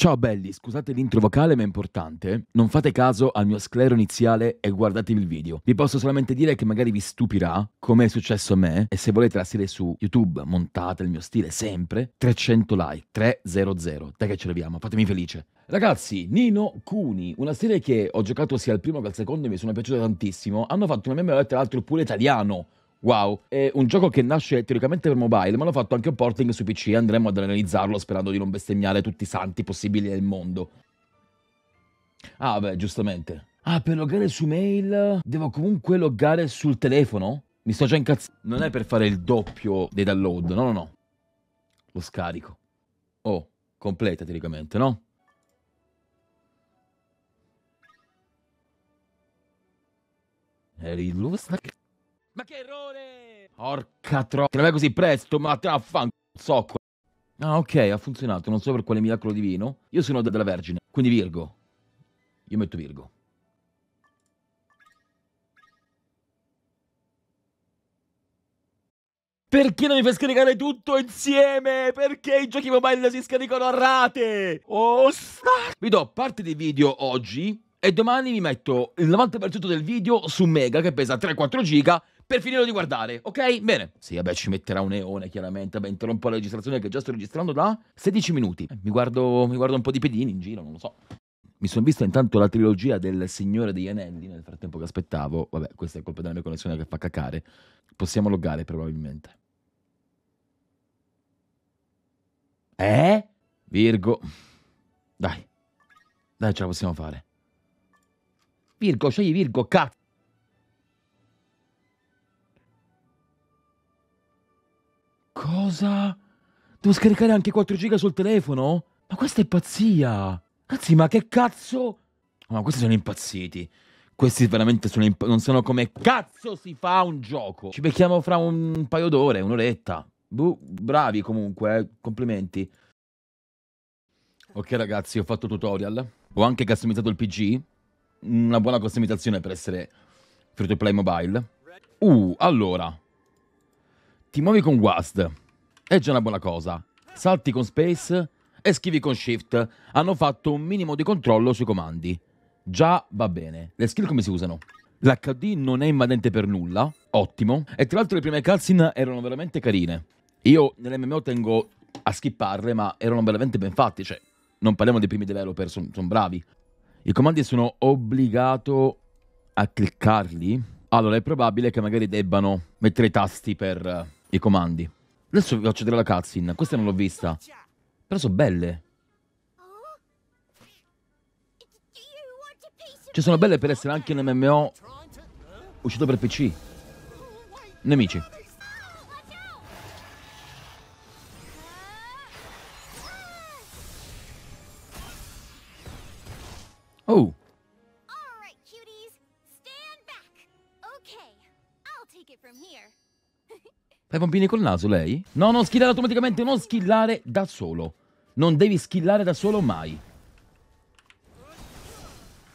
Ciao belli, scusate l'intro vocale ma è importante. Non fate caso al mio sclero iniziale e guardatevi il video. Vi posso solamente dire che magari vi stupirà, come è successo a me, e se volete la serie su YouTube montate il mio stile sempre, 300 like, 300. Dai che ce l'abbiamo, fatemi felice. Ragazzi, Nino Cuni, una serie che ho giocato sia al primo che al secondo e mi sono piaciuta tantissimo, hanno fatto una MMO tra l'altro pure italiano Wow, è un gioco che nasce teoricamente per mobile, ma hanno fatto anche un porting su PC e andremo ad analizzarlo sperando di non bestemmiare tutti i santi possibili nel mondo. Ah, beh, giustamente. Ah, per loggare su mail devo comunque loggare sul telefono? Mi sto già incazzando. Non è per fare il doppio dei download, no, no, no. Lo scarico. Oh, completa teoricamente, no? Eri eh, l'uva snack. Ma che errore! Porca tro... Te la vai così presto, ma te la fan... so Ah, ok, ha funzionato. Non so per quale miracolo divino. Io sono della Vergine, quindi Virgo. Io metto Virgo. Perché non mi fai scaricare tutto insieme? Perché i giochi mobile si scaricano a rate? Oh, sta... Vi do parte dei video oggi e domani vi metto il 90% del video su Mega che pesa 3-4 giga per finirlo di guardare, ok? Bene. Sì, vabbè, ci metterà un eone, chiaramente. Vabbè, interrompo la registrazione che già sto registrando da 16 minuti. Eh, mi, guardo, mi guardo un po' di pedini in giro, non lo so. Mi sono visto intanto la trilogia del Signore degli Anelli nel frattempo che aspettavo. Vabbè, questa è colpa della mia connessione che fa cacare. Possiamo loggare probabilmente. Eh? Virgo. Dai. Dai, ce la possiamo fare. Virgo, scegli Virgo, cazzo. Cosa? Devo scaricare anche 4 giga sul telefono? Ma questa è pazzia! Cazzi, ma che cazzo? Oh, ma questi sono impazziti. Questi veramente sono imp non sanno come cazzo si fa un gioco. Ci becchiamo fra un paio d'ore, un'oretta. Buh, bravi comunque, eh. complimenti. Ok ragazzi, ho fatto tutorial. Ho anche customizzato il PG. Una buona customizzazione per essere free to play mobile. Uh, allora, ti muovi con WASD, è già una buona cosa. Salti con Space e schivi con Shift. Hanno fatto un minimo di controllo sui comandi. Già va bene. Le skill come si usano? L'HD non è invadente per nulla, ottimo. E tra l'altro le prime cutscene erano veramente carine. Io nell'MMO tengo a skipparle, ma erano veramente ben fatte, cioè non parliamo dei primi developer, sono son bravi. I comandi sono obbligato a cliccarli. Allora è probabile che magari debbano mettere i tasti per i comandi. Adesso vi faccio vedere la cutscene. Questa non l'ho vista. Però sono belle. Cioè sono belle per essere anche un MMO uscito per PC. Nemici. pompini col naso, lei? No, non skillare automaticamente, non skillare da solo. Non devi skillare da solo mai.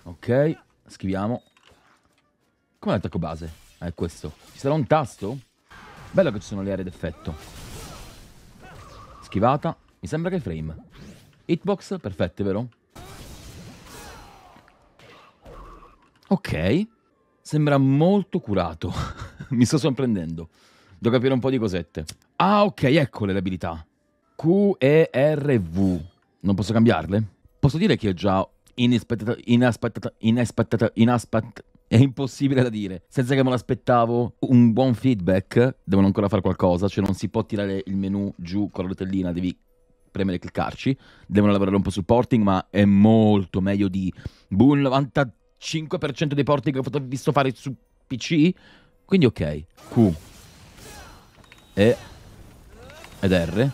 Ok, schiviamo. Come l'attacco base? È eh, questo. Ci sarà un tasto? Bello che ci sono le aree d'effetto. Schivata. Mi sembra che frame. Hitbox, perfetto, vero? Ok. Sembra molto curato. Mi sto sorprendendo. Devo capire un po' di cosette. Ah, ok, eccole le abilità. Q, E, R, V. Non posso cambiarle? Posso dire che ho già inaspettata, inaspettata, inaspettata, inaspettata. È impossibile da dire. Senza che me l'aspettavo, un buon feedback. Devono ancora fare qualcosa, cioè non si può tirare il menu giù con la rotellina, devi premere e cliccarci. Devono lavorare un po' sul porting, ma è molto meglio di boom 95% dei porting che ho visto fare su PC. Quindi ok. Q. E... Ed R.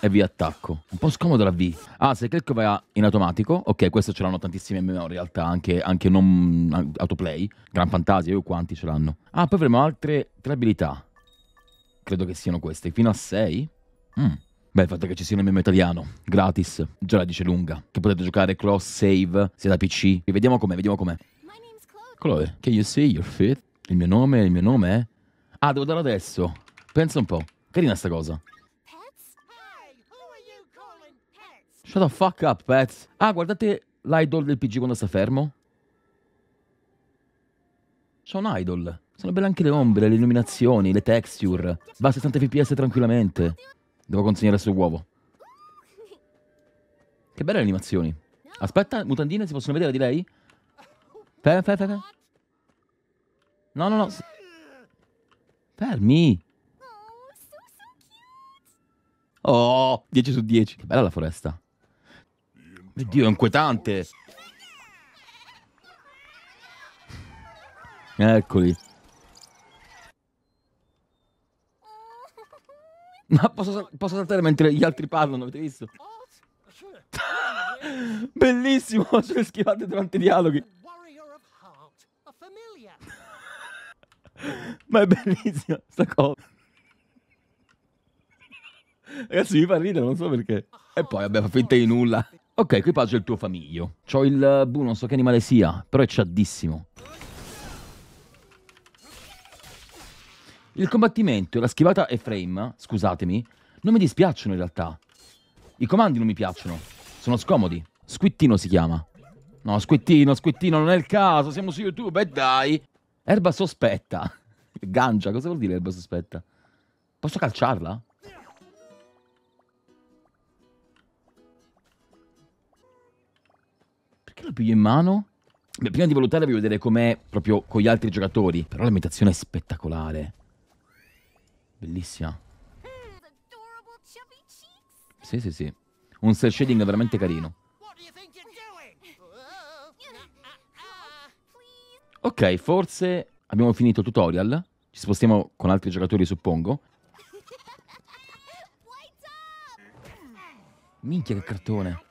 E vi attacco. Un po' scomodo la V. Ah, se clicco va in automatico. Ok, questo ce l'hanno tantissime memorie in realtà, anche, anche non autoplay. Gran Fantasia, io quanti ce l'hanno. Ah, poi avremo altre tre abilità. Credo che siano queste. Fino a 6? Mm. Beh, il fatto che ci sia un meme italiano, gratis, già la dice lunga. Che potete giocare cross save sia da PC. E vediamo com'è, vediamo com'è. Chloe, can you see your feet? Il mio nome, il mio nome è... Ah, devo darlo adesso. Pensa un po'. Carina sta cosa. Shut the fuck up, Pets. Ah, guardate l'idol del PG quando sta fermo. C'è un idol. Sono belle anche le ombre, le illuminazioni, le texture. Va a 60 fps tranquillamente. Devo consegnare il suo uovo. Che belle le animazioni. Aspetta, mutandine, si possono vedere di lei? Fermi, fermi, fermi. No, no, no. Fermi. Oh, 10 su 10. Che bella la foresta. Oddio, è inquietante. Eccoli. Ma posso, posso saltare mentre gli altri parlano, avete visto? Bellissimo, ce le schivate durante i dialoghi. Ma è bellissima sta cosa. Ragazzi, mi fa ridere, non so perché. E poi, vabbè, fa finta di nulla. Ok, equipaggio il tuo famiglio. C'ho il... Eh, bu, non so che animale sia, però è ciaddissimo. Il combattimento, e la schivata e frame, scusatemi, non mi dispiacciono in realtà. I comandi non mi piacciono. Sono scomodi. Squittino si chiama. No, squittino, squittino, non è il caso. Siamo su YouTube, e dai. Erba sospetta. Gancia, cosa vuol dire erba sospetta? Posso calciarla? lo piglio in mano. Beh, prima di valutare voglio vedere com'è proprio con gli altri giocatori. Però l'imitazione è spettacolare. Bellissima. Sì, sì, sì. Un cell shading veramente carino. Ok, forse abbiamo finito il tutorial. Ci spostiamo con altri giocatori, suppongo. Minchia che cartone.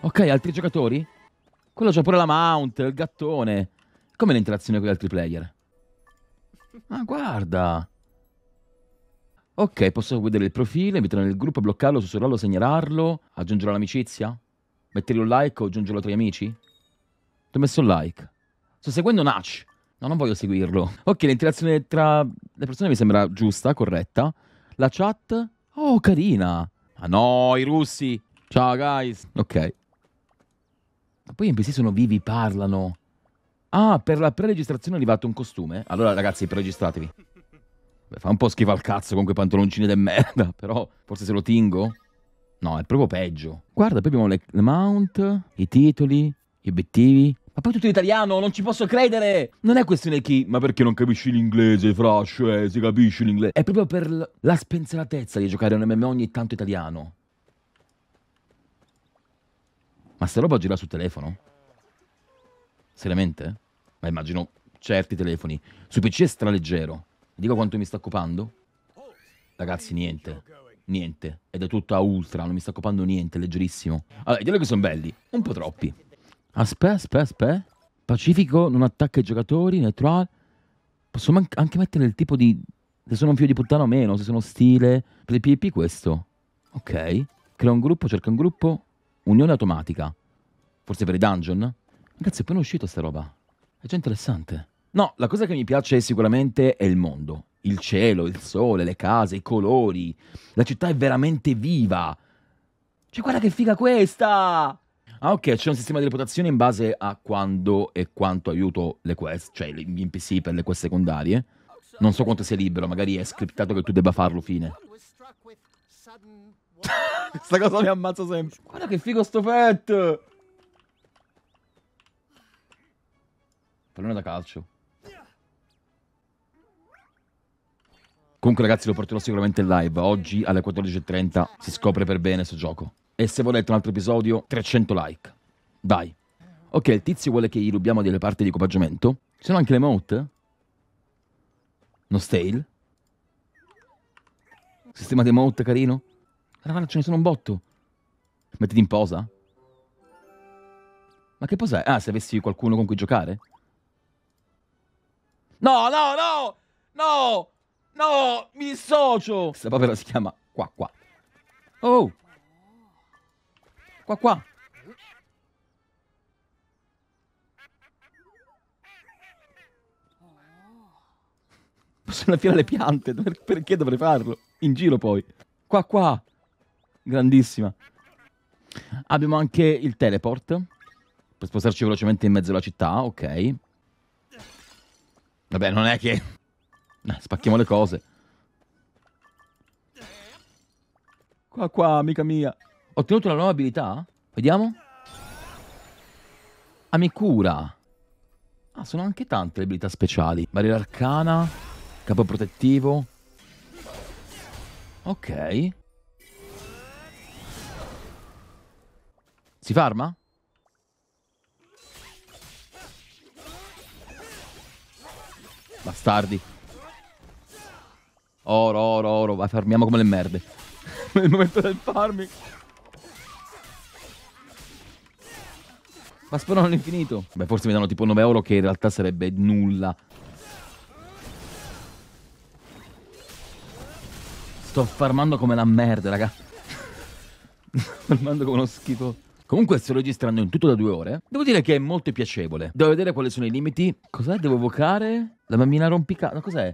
Ok, altri giocatori? Quello c'ha pure la mount, il gattone. Come l'interazione con gli altri player? Ah, guarda. Ok, posso vedere il profilo, invitarlo nel gruppo, bloccarlo, sussurrarlo, segnalarlo, aggiungerlo l'amicizia? Mettergli un like o aggiungerlo tra gli amici? Ti ho messo un like. Sto seguendo Natch. No, non voglio seguirlo. Ok, l'interazione tra le persone mi sembra giusta, corretta. La chat? Oh, carina. Ah no, i russi. Ciao, guys. Ok. Poi gli NPC sono vivi, parlano. Ah, per la pre-registrazione è arrivato un costume? Allora ragazzi, preregistratevi. Beh, fa un po' schifo al cazzo con quei pantaloncini de merda, però forse se lo tingo? No, è proprio peggio. Guarda, poi abbiamo le, le mount, i titoli, gli obiettivi. Ma poi tutto in italiano, non ci posso credere! Non è questione chi, ma perché non capisci l'inglese, frasce, eh, si capisce l'inglese. È proprio per la spensieratezza di giocare a un MMO ogni tanto italiano. Ma sta roba gira sul telefono? Seriamente? Ma immagino certi telefoni. Su PC è straleggero. dico quanto mi sta occupando? Ragazzi, niente. Niente. Ed è tutto a ultra, non mi sta occupando niente, leggerissimo. Allora, i dialoghi sono belli, un po' troppi. Aspè, aspetta, aspetta. Pacifico non attacca i giocatori, neutral. Posso anche mettere il tipo di... Se sono un figlio di puttana o meno, se sono stile... Per PvP questo. Ok. Crea un gruppo, cerca un gruppo. Unione automatica. Forse per i dungeon? Ragazzi, è appena uscita sta roba. È già interessante. No, la cosa che mi piace sicuramente è il mondo. Il cielo, il sole, le case, i colori. La città è veramente viva. Cioè, guarda che figa questa! Ah, ok, c'è un sistema di reputazione in base a quando e quanto aiuto le quest, cioè gli NPC per le quest secondarie. Non so quanto sia libero, magari è scriptato che tu debba farlo, fine. Questa cosa mi ammazza sempre. Guarda che figo sto pet! Pallone da calcio. Comunque ragazzi lo porterò sicuramente in live. Oggi alle 14.30 si scopre per bene questo gioco. E se volete un altro episodio, 300 like. Dai. Ok, il tizio vuole che gli rubiamo delle parti di equipaggiamento. Ci sono anche le emote? No stale? Sistema di emote carino? Caravana ce ne sono un botto. Mettiti in posa? Ma che pos'è? Ah, se avessi qualcuno con cui giocare? No, no, no! No! No! Mi dissocio! Questa papera si chiama qua qua. Oh! Qua qua! Posso annaffiare le piante? Perché dovrei farlo? In giro poi. Qua qua! grandissima. Abbiamo anche il teleport per spostarci velocemente in mezzo alla città, ok. Vabbè, non è che... Spacchiamo le cose. Qua, qua, amica mia. Ho ottenuto la nuova abilità? Vediamo. Amicura. Ah, sono anche tante le abilità speciali. Barriera arcana, capo protettivo. Ok. Si farma? Bastardi. Oro, oro, oro. Vai, farmiamo come le merde. Nel momento del farming. Ma sparano all'infinito. Beh, forse mi danno tipo 9 euro che in realtà sarebbe nulla. Sto farmando come la merda, raga. farmando come uno schifo. Comunque sto registrando in tutto da due ore. Devo dire che è molto piacevole. Devo vedere quali sono i limiti. Cos'è? Devo evocare? La bambina rompica... No, cos'è?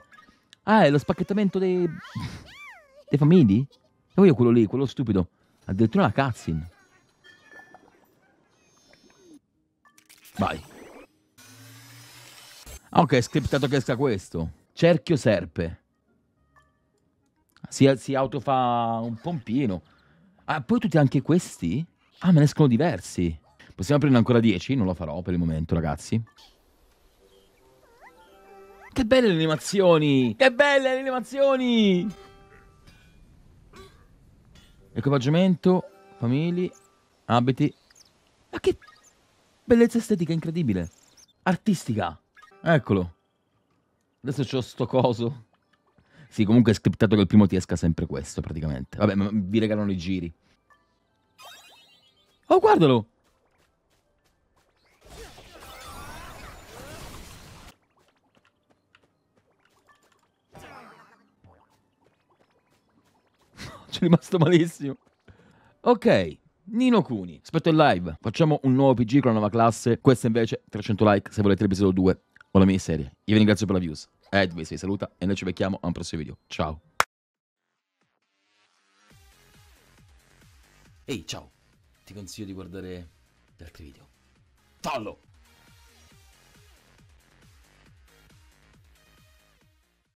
Ah, è lo spacchettamento dei... dei famigli? E voglio quello lì, quello stupido. Addirittura la cazzin. Vai. Ah, ok, è scriptato che esca questo. Cerchio serpe. Si, si autofa un pompino. Ah, poi tutti anche questi? Ah, me ne escono diversi. Possiamo aprirne ancora 10? Non lo farò per il momento, ragazzi. Che belle le animazioni! Che belle le animazioni! Equipaggiamento, famiglie, abiti. Ma che bellezza estetica incredibile! Artistica! Eccolo! Adesso c'ho sto coso. Sì, comunque è scriptato che il primo ti esca sempre questo, praticamente. Vabbè, ma vi regalano i giri. Oh, guardalo! Ci è rimasto malissimo. Ok. Nino Cuni, aspetto il live. Facciamo un nuovo PG con la nuova classe. Questo invece 300 like se volete l'episodio 2 o la miniserie. Io vi ringrazio per la views. Edwin si saluta e noi ci becchiamo a un prossimo video. Ciao. Ehi, hey, ciao ti consiglio di guardare gli altri video. Fallo!